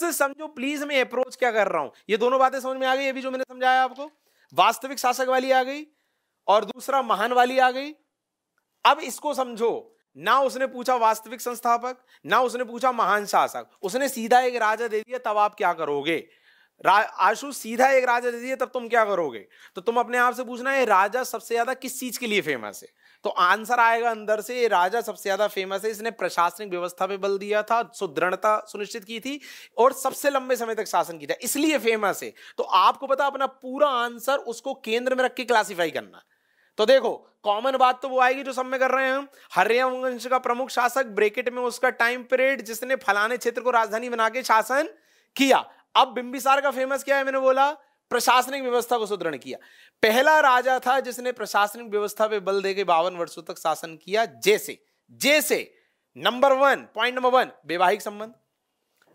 से समझो प्लीज मैं अप्रोच क्या कर रहा हूं ये दोनों बातें समझ में आ गई अभी जो मैंने समझाया आपको वास्तविक शासक वाली आ गई और दूसरा महान वाली आ गई अब इसको समझो ना उसने पूछा वास्तविक संस्थापक ना उसने पूछा महान शासक उसने सीधा एक राजा दे दिया तब आप क्या करोगे आशु सीधा एक राजा दे दिया तब तुम क्या करोगे तो तुम अपने आप से पूछना है राजा सबसे ज्यादा किस चीज के लिए फेमस है तो आंसर आएगा अंदर से राजा सबसे ज्यादा फेमस है इसने प्रशासनिक व्यवस्था पे बल दिया था सुदृढ़ता सुनिश्चित की थी और सबसे लंबे समय तक शासन किया इसलिए फेमस है तो आपको पता अपना पूरा आंसर उसको केंद्र में रख के क्लासीफाई करना तो देखो कॉमन बात तो वो आएगी जो सब में कर रहे हैं हम हरियावंश का प्रमुख शासक ब्रेकेट में उसका टाइम पीरियड जिसने फलाने क्षेत्र को राजधानी बना के शासन किया अब बिंबिसार का फेमस क्या है मैंने बोला प्रशासनिक व्यवस्था को सुदृढ़ किया पहला राजा था जिसने प्रशासनिक व्यवस्था पे बल देके बावन वर्षों तक शासन किया जैसे जैसे number one point number one वैवाहिक संबंध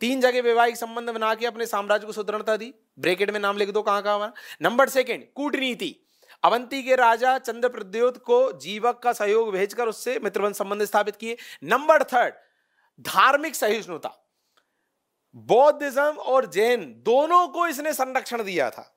तीन जगह वैवाहिक संबंध बना के अपने साम्राज्य को सुदृढ़ता दी ब्रेकेट में नाम लिख दो कहां कहां नंबर सेकेंड कूटनीति अवंती के राजा चंद्र प्रद्योत को जीवक का सहयोग भेजकर उससे मित्रवन संबंध स्थापित किए नंबर थर्ड धार्मिक सहिष्णुता बौद्धिज्म और जैन दोनों को इसने संरक्षण दिया था